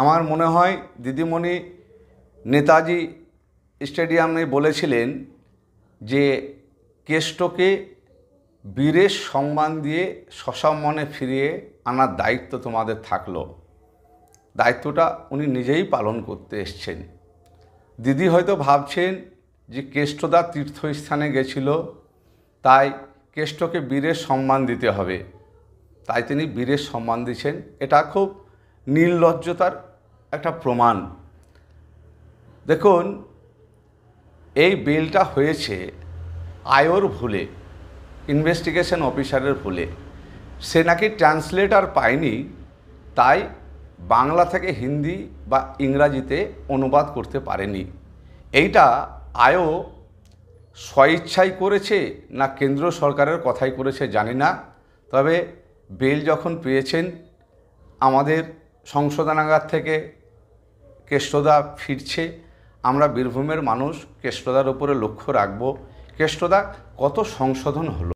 আমার মনে হয় দিদিমণি নেতাজি স্টেডিয়ামে বলেছিলেন যে কেষ্টকে বীরের সম্মান দিয়ে সসম্মানে ফিরিয়ে আনার দায়িত্ব তোমাদের থাকলো দায়িত্বটা উনি নিজেই পালন করতে এসছেন দিদি হয়তো ভাবছেন যে কেষ্টদা তীর্থস্থানে গেছিল তাই কেষ্টকে বীরের সম্মান দিতে হবে তাই তিনি বীরের সম্মান দিচ্ছেন এটা খুব নির্লজ্জতার একটা প্রমাণ দেখুন এই বিলটা হয়েছে আয়োর ভুলে ইনভেস্টিগেশন অফিসারের ভুলে সে নাকি ট্রান্সলেটার পায়নি তাই বাংলা থেকে হিন্দি বা ইংরাজিতে অনুবাদ করতে পারেনি এইটা আয়ো স্বইচ্ছাই করেছে না কেন্দ্র সরকারের কথাই করেছে জানি না তবে বিল যখন পেয়েছেন আমাদের সংশোধনাগার থেকে কেষ্টদা ফিরছে আমরা বীরভূমের মানুষ কেষ্টদার উপরে লক্ষ্য রাখব কেষ্টদা কত সংশোধন হলো